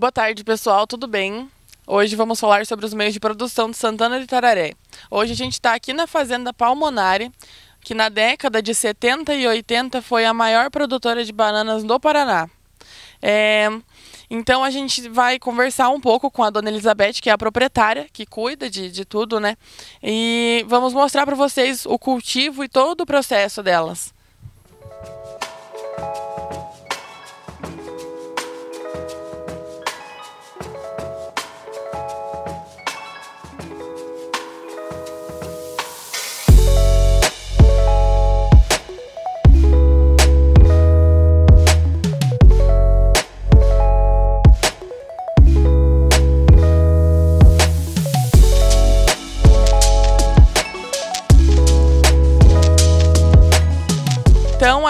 Boa tarde, pessoal, tudo bem? Hoje vamos falar sobre os meios de produção de Santana de Tararé. Hoje a gente está aqui na Fazenda Palmonari, que na década de 70 e 80 foi a maior produtora de bananas do Paraná. É... Então a gente vai conversar um pouco com a dona Elizabeth, que é a proprietária, que cuida de, de tudo, né? E vamos mostrar para vocês o cultivo e todo o processo delas. Música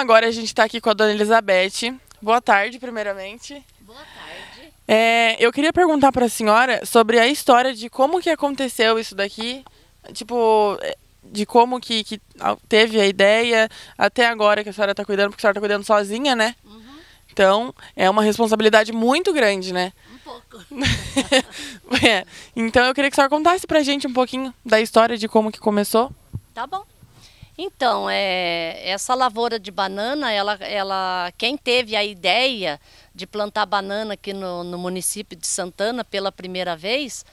agora a gente está aqui com a dona Elizabeth. Boa tarde, primeiramente. Boa tarde. É, eu queria perguntar para a senhora sobre a história de como que aconteceu isso daqui, tipo, é, de como que, que teve a ideia até agora que a senhora está cuidando, porque a senhora está cuidando sozinha, né? Uhum. Então, é uma responsabilidade muito grande, né? Um pouco. é. Então, eu queria que a senhora contasse para a gente um pouquinho da história de como que começou. Tá bom. Então, é, essa lavoura de banana, ela, ela, quem teve a ideia de plantar banana aqui no, no município de Santana pela primeira vez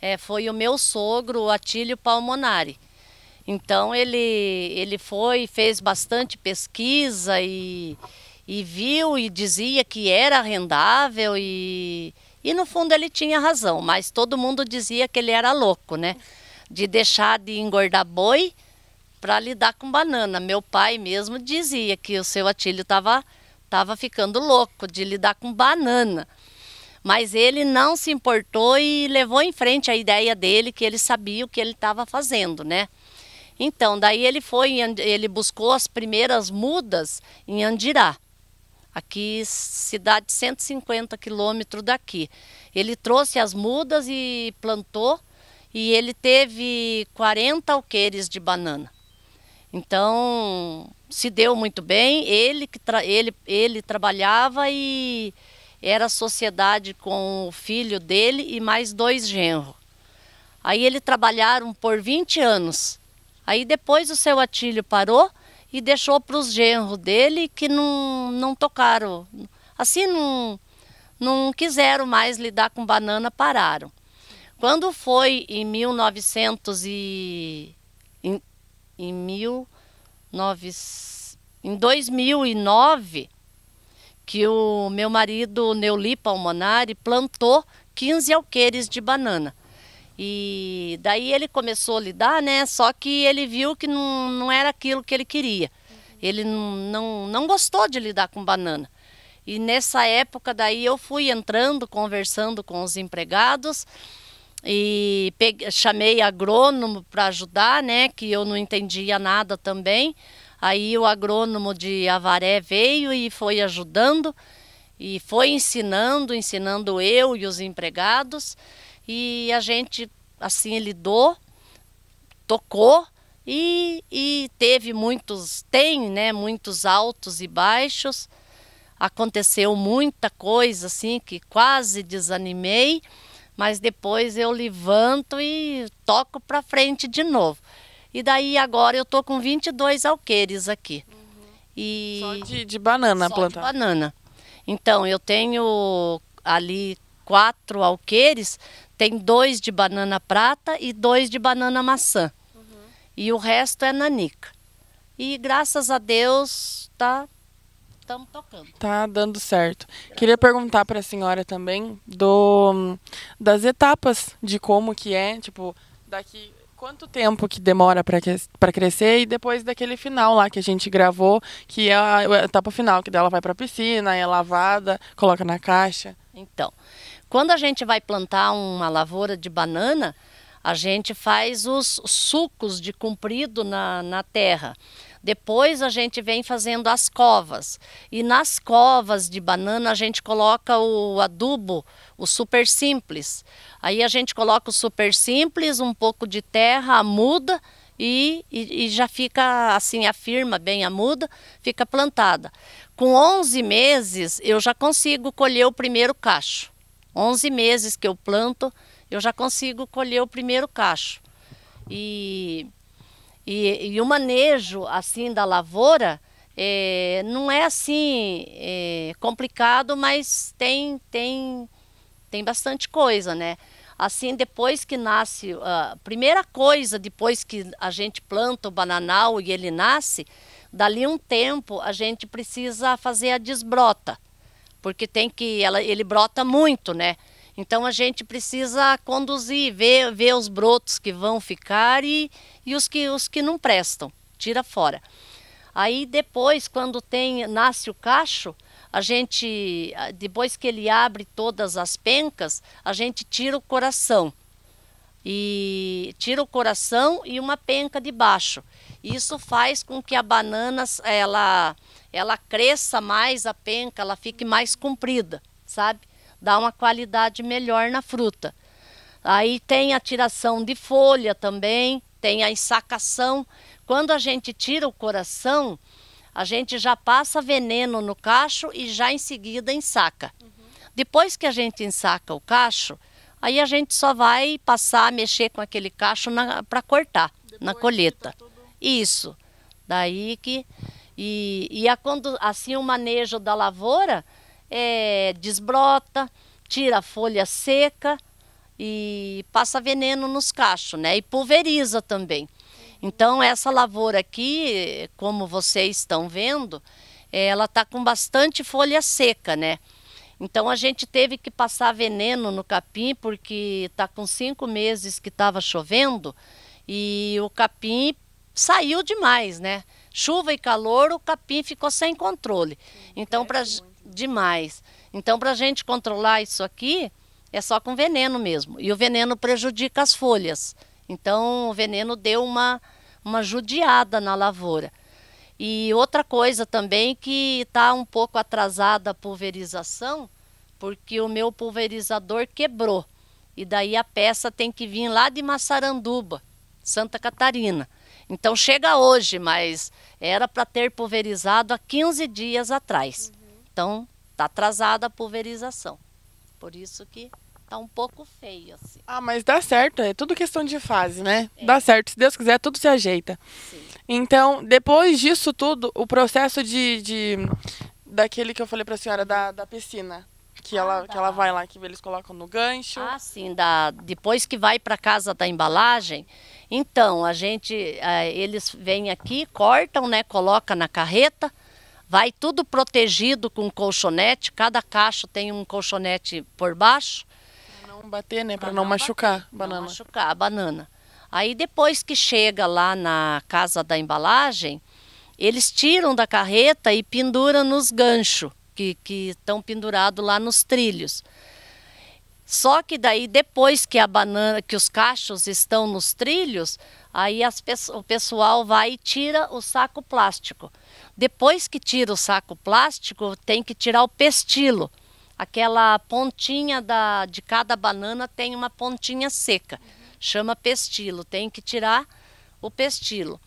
é, foi o meu sogro, Atílio Palmonari. Então, ele, ele foi, fez bastante pesquisa e, e viu e dizia que era rendável e, e no fundo ele tinha razão, mas todo mundo dizia que ele era louco, né? De deixar de engordar boi para lidar com banana. Meu pai mesmo dizia que o seu Atílio estava tava ficando louco de lidar com banana. Mas ele não se importou e levou em frente a ideia dele, que ele sabia o que ele estava fazendo, né? Então, daí ele foi, ele buscou as primeiras mudas em Andirá, aqui, cidade 150 quilômetros daqui. Ele trouxe as mudas e plantou, e ele teve 40 alqueires de banana. Então, se deu muito bem. Ele, que ele, ele trabalhava e era sociedade com o filho dele e mais dois genros. Aí eles trabalharam por 20 anos. Aí depois o seu Atílio parou e deixou para os genros dele que não, não tocaram. Assim, não, não quiseram mais lidar com banana, pararam. Quando foi em 1900 e em, mil nove, em 2009 que o meu marido Neuli Palmonari plantou 15 alqueires de banana. E daí ele começou a lidar, né? Só que ele viu que não, não era aquilo que ele queria. Ele não, não, não gostou de lidar com banana. E nessa época daí eu fui entrando, conversando com os empregados e peguei, chamei agrônomo para ajudar, né, que eu não entendia nada também. Aí o agrônomo de Avaré veio e foi ajudando e foi ensinando, ensinando eu e os empregados. E a gente assim lidou, tocou e, e teve muitos, tem, né, muitos altos e baixos. Aconteceu muita coisa assim que quase desanimei mas depois eu levanto e toco para frente de novo. E daí agora eu tô com 22 alqueires aqui. Uhum. E só de, de banana só plantar. De banana. Então eu tenho ali quatro alqueires, tem dois de banana prata e dois de banana maçã. Uhum. E o resto é nanica. E graças a Deus tá estamos tocando. Tá dando certo. Queria perguntar para a senhora também do das etapas de como que é, tipo, daqui quanto tempo que demora para crescer e depois daquele final lá que a gente gravou, que é a etapa final, que dela vai para a piscina, é lavada, coloca na caixa. Então, quando a gente vai plantar uma lavoura de banana, a gente faz os sucos de comprido na, na terra. Depois a gente vem fazendo as covas. E nas covas de banana a gente coloca o adubo, o super simples. Aí a gente coloca o super simples, um pouco de terra, a muda e, e, e já fica assim, afirma bem a muda, fica plantada. Com 11 meses eu já consigo colher o primeiro cacho. 11 meses que eu planto, eu já consigo colher o primeiro cacho. E e, e o manejo assim da lavoura é, não é assim é, complicado, mas tem, tem, tem bastante coisa, né? Assim, depois que nasce, a primeira coisa depois que a gente planta o bananal e ele nasce, dali um tempo a gente precisa fazer a desbrota, porque tem que ela, ele brota muito, né? Então a gente precisa conduzir, ver, ver os brotos que vão ficar e, e os, que, os que não prestam, tira fora. Aí depois, quando tem nasce o cacho, a gente depois que ele abre todas as pencas, a gente tira o coração e tira o coração e uma penca de baixo. Isso faz com que a banana ela ela cresça mais a penca, ela fique mais comprida, sabe? dá uma qualidade melhor na fruta. Aí tem a tiração de folha também, tem a ensacação. Quando a gente tira o coração, a gente já passa veneno no cacho e já em seguida ensaca. Uhum. Depois que a gente ensaca o cacho, aí a gente só vai passar a mexer com aquele cacho para cortar Depois na colheita. Tá tudo... Isso. Daí que. E, e é a, assim o manejo da lavoura é, desbrota, tira a folha seca e passa veneno nos cachos, né? E pulveriza também. Então essa lavoura aqui, como vocês estão vendo, ela está com bastante folha seca, né? Então a gente teve que passar veneno no capim porque está com cinco meses que estava chovendo e o capim saiu demais, né? Chuva e calor, o capim ficou sem controle. Então para demais. Então, para a gente controlar isso aqui, é só com veneno mesmo. E o veneno prejudica as folhas. Então, o veneno deu uma, uma judiada na lavoura. E outra coisa também que está um pouco atrasada a pulverização, porque o meu pulverizador quebrou. E daí a peça tem que vir lá de Massaranduba, Santa Catarina. Então chega hoje, mas era para ter pulverizado há 15 dias atrás. Então, está atrasada a pulverização. Por isso que tá um pouco feio assim. Ah, mas dá certo, é tudo questão de fase, né? É. Dá certo, se Deus quiser, tudo se ajeita. Sim. Então, depois disso tudo, o processo de, de daquele que eu falei para a senhora da, da piscina, que ah, ela tá. que ela vai lá que eles colocam no gancho. Ah, sim, da depois que vai para casa da embalagem, então a gente eh, eles vêm aqui, cortam, né, coloca na carreta Vai tudo protegido com colchonete, cada caixa tem um colchonete por baixo. Pra não bater, né? Para não, não, machucar bater, banana. Não machucar a banana. Aí depois que chega lá na casa da embalagem, eles tiram da carreta e penduram nos ganchos que estão pendurados lá nos trilhos. Só que daí depois que a banana, que os cachos estão nos trilhos, aí as, o pessoal vai e tira o saco plástico. Depois que tira o saco plástico, tem que tirar o pestilo. Aquela pontinha da, de cada banana tem uma pontinha seca, chama pestilo. Tem que tirar o pestilo.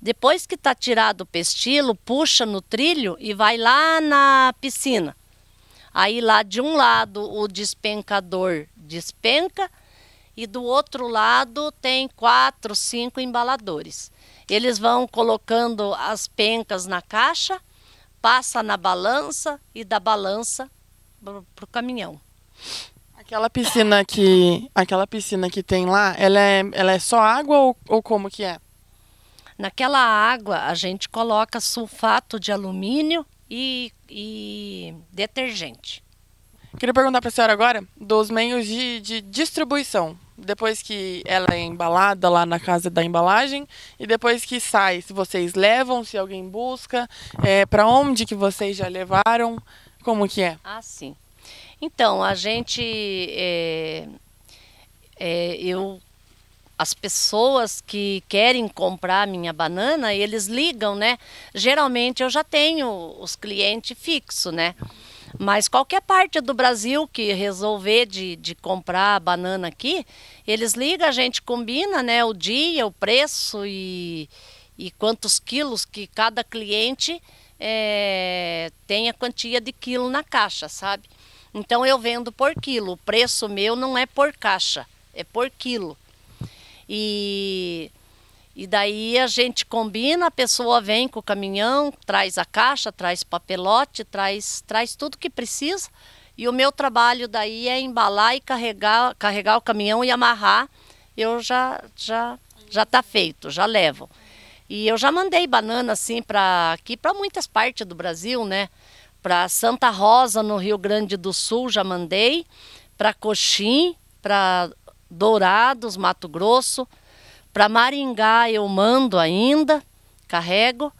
Depois que está tirado o pestilo, puxa no trilho e vai lá na piscina. Aí lá de um lado o despencador despenca e do outro lado tem quatro, cinco embaladores. Eles vão colocando as pencas na caixa, passa na balança e da balança para o caminhão. Aquela piscina que aquela piscina que tem lá, ela é, ela é só água ou, ou como que é? Naquela água a gente coloca sulfato de alumínio e, e detergente. Queria perguntar para a senhora agora dos meios de, de distribuição depois que ela é embalada lá na casa da embalagem e depois que sai, se vocês levam, se alguém busca, é, para onde que vocês já levaram, como que é? Ah, sim. Então a gente, é, é, eu, as pessoas que querem comprar minha banana, eles ligam, né? Geralmente eu já tenho os clientes fixos, né? Mas qualquer parte do Brasil que resolver de, de comprar banana aqui, eles ligam, a gente combina né, o dia, o preço e, e quantos quilos que cada cliente é, tem a quantia de quilo na caixa, sabe? Então eu vendo por quilo, o preço meu não é por caixa, é por quilo. E e daí a gente combina, a pessoa vem com o caminhão, traz a caixa, traz papelote, traz, traz tudo que precisa. E o meu trabalho daí é embalar e carregar, carregar o caminhão e amarrar. Eu já já já tá feito, já levo. E eu já mandei banana assim para aqui para muitas partes do Brasil, né? Para Santa Rosa no Rio Grande do Sul já mandei, para Coxim, para Dourados, Mato Grosso para Maringá eu mando ainda, carrego.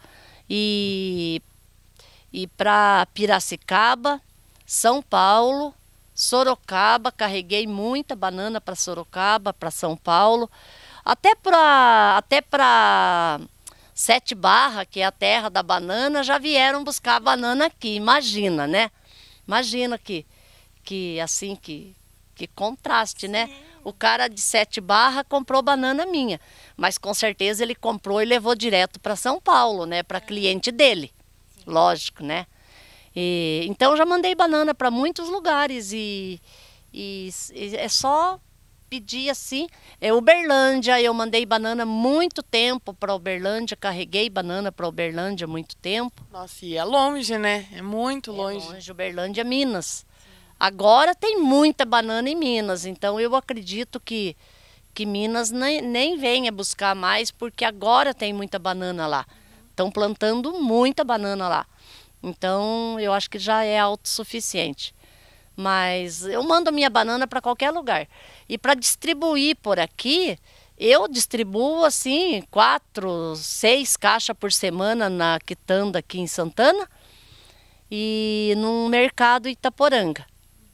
E, e para Piracicaba, São Paulo, Sorocaba, carreguei muita banana para Sorocaba, para São Paulo, até para até para Sete Barra, que é a terra da banana, já vieram buscar a banana aqui. Imagina, né? Imagina que que assim que que contraste, né? O cara de sete barra comprou banana minha, mas com certeza ele comprou e levou direto para São Paulo, né? Para cliente dele, lógico, né? E, então já mandei banana para muitos lugares e, e, e é só pedir assim. É Uberlândia, eu mandei banana muito tempo para Uberlândia, carreguei banana para Uberlândia muito tempo. Nossa, e é longe, né? É muito é longe. É longe, Uberlândia, Minas. Agora tem muita banana em Minas, então eu acredito que, que Minas nem, nem venha buscar mais, porque agora tem muita banana lá. Estão plantando muita banana lá. Então eu acho que já é autossuficiente. Mas eu mando a minha banana para qualquer lugar. E para distribuir por aqui, eu distribuo assim quatro, seis caixas por semana na quitanda aqui em Santana e no mercado Itaporanga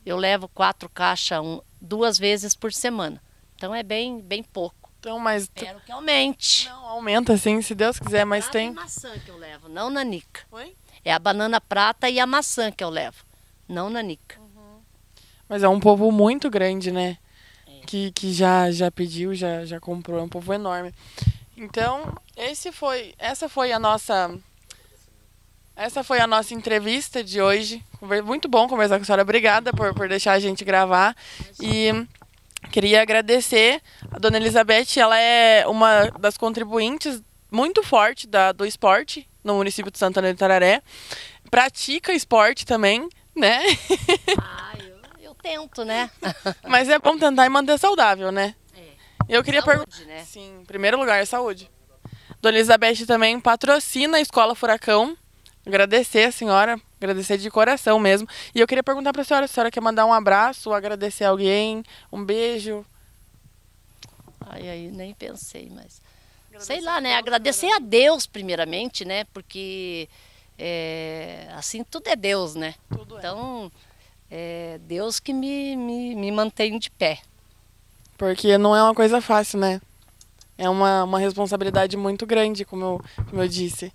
eu levo quatro caixas um, duas vezes por semana. Então é bem, bem pouco. Então, mas Espero que aumente. Não, aumenta sim, se Deus quiser, mas tem. É maçã que eu levo, não nanica. Oi? É a banana prata e a maçã que eu levo, não nanica. Uhum. Mas é um povo muito grande, né? É. Que, que já, já pediu, já, já comprou, é um povo enorme. Então, esse foi, essa foi a nossa essa foi a nossa entrevista de hoje. Muito bom conversar com a senhora. Obrigada por, por deixar a gente gravar. E queria agradecer a dona Elizabeth. Ela é uma das contribuintes muito forte da, do esporte no município de Santana de Tararé. Pratica esporte também, né? Ah, eu, eu tento, né? Mas é bom tentar e manter saudável, né? É. Eu queria perguntar. Né? Sim, em primeiro lugar, é saúde. Dona Elizabeth também patrocina a Escola Furacão agradecer a senhora, agradecer de coração mesmo. E eu queria perguntar para a senhora, a senhora quer mandar um abraço, agradecer alguém, um beijo? Ai, aí nem pensei, mas agradecer sei lá, né? Agradecer né? a Deus primeiramente, né? Porque é, assim tudo é Deus, né? Tudo é. então é. é Deus que me, me, me mantém de pé. Porque não é uma coisa fácil, né? É uma, uma responsabilidade muito grande, como eu, como eu disse.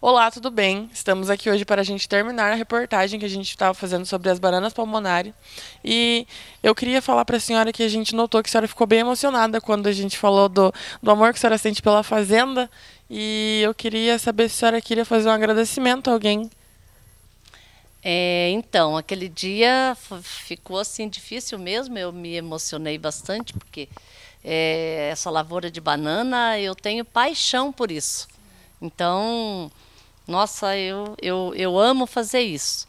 Olá, tudo bem? Estamos aqui hoje para a gente terminar a reportagem que a gente estava fazendo sobre as bananas pulmonares. E eu queria falar para a senhora que a gente notou que a senhora ficou bem emocionada quando a gente falou do, do amor que a senhora sente pela fazenda. E eu queria saber se a senhora queria fazer um agradecimento a alguém. É, então, aquele dia ficou assim difícil mesmo. Eu me emocionei bastante porque é, essa lavoura de banana eu tenho paixão por isso. Então, nossa, eu, eu, eu amo fazer isso.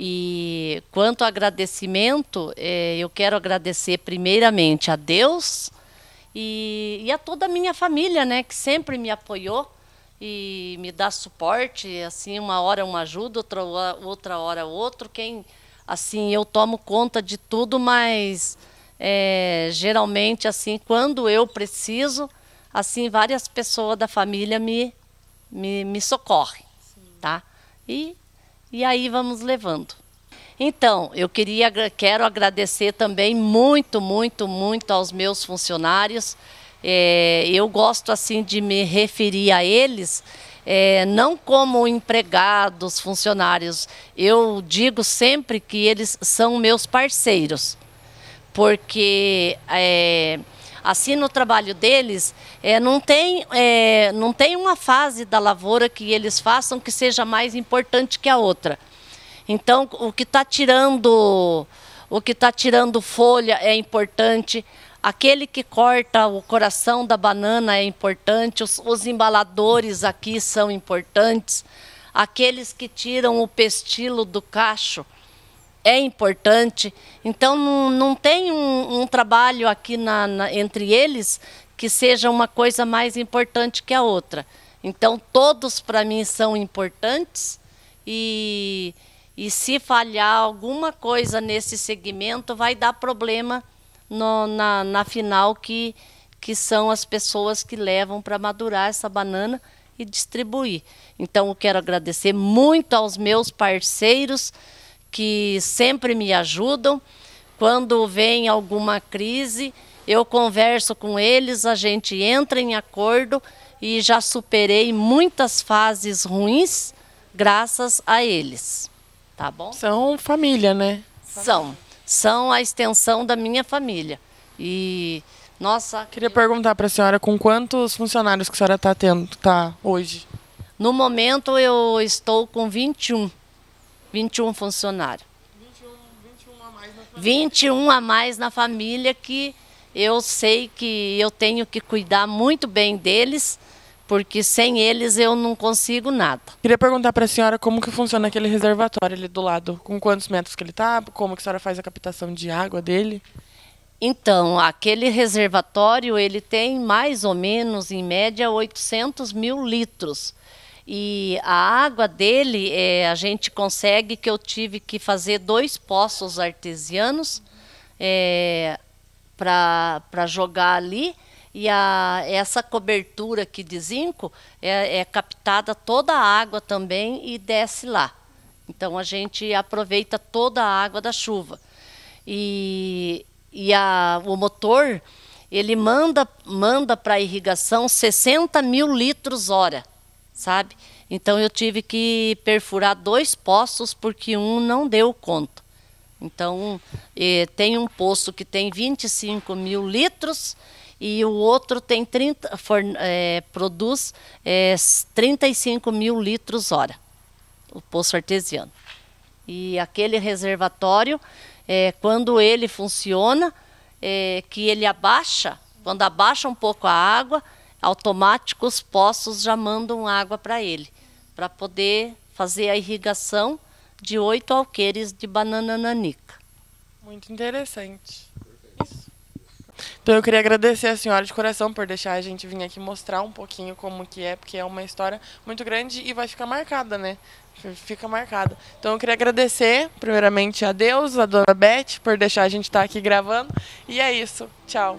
E quanto ao agradecimento, é, eu quero agradecer primeiramente a Deus e, e, a toda a minha família, né, que sempre me apoiou e me dá suporte, assim, uma hora uma ajuda, outra, outra hora outro, quem, assim, eu tomo conta de tudo, mas é, geralmente, assim, quando eu preciso, assim, várias pessoas da família me me, me socorre, Sim. tá? E, e aí vamos levando. Então, eu queria, quero agradecer também muito, muito, muito aos meus funcionários. É, eu gosto assim de me referir a eles é, não como empregados, funcionários. Eu digo sempre que eles são meus parceiros, porque é, Assim, no trabalho deles, é, não, tem, é, não tem uma fase da lavoura que eles façam que seja mais importante que a outra. Então, o que está tirando o que está tirando folha é importante. Aquele que corta o coração da banana é importante. Os, os embaladores aqui são importantes. Aqueles que tiram o pestilo do cacho é importante. Então, não, não tem um, um trabalho aqui na, na, entre eles que seja uma coisa mais importante que a outra. Então, todos para mim são importantes e, e se falhar alguma coisa nesse segmento, vai dar problema no, na, na final, que, que são as pessoas que levam para madurar essa banana e distribuir. Então, eu quero agradecer muito aos meus parceiros que sempre me ajudam. Quando vem alguma crise, eu converso com eles, a gente entra em acordo e já superei muitas fases ruins graças a eles. Tá bom? São família, né? São. São a extensão da minha família. E nossa, queria perguntar para a senhora com quantos funcionários que a senhora está tendo tá hoje? No momento eu estou com 21. 21 funcionários. 21, 21, a mais na família. 21 a mais na família que eu sei que eu tenho que cuidar muito bem deles, porque sem eles eu não consigo nada. Queria perguntar para a senhora como que funciona aquele reservatório ali do lado, com quantos metros que ele está, como que a senhora faz a captação de água dele? Então, aquele reservatório, ele tem mais ou menos, em média, 800 mil litros. E a água dele, é, a gente consegue que eu tive que fazer dois poços artesianos é, para jogar ali. E a, essa cobertura aqui de zinco é, é captada toda a água também e desce lá. Então a gente aproveita toda a água da chuva. E, e a, o motor ele manda manda para irrigação 60 mil litros hora sabe? Então eu tive que perfurar dois poços porque um não deu conta. Então eh, tem um poço que tem 25 mil litros e o outro tem 30, for, eh, produz eh, 35 mil litros hora, o poço artesiano. E aquele reservatório, eh, quando ele funciona, eh, que ele abaixa, quando abaixa um pouco a água, automáticos, poços já mandam água para ele, para poder fazer a irrigação de oito alqueires de banana nanica. Muito interessante. Então eu queria agradecer a senhora de coração por deixar a gente vir aqui mostrar um pouquinho como que é, porque é uma história muito grande e vai ficar marcada, né? Fica marcada. Então eu queria agradecer primeiramente a Deus, a dona Beth, por deixar a gente estar tá aqui gravando. E é isso. Tchau.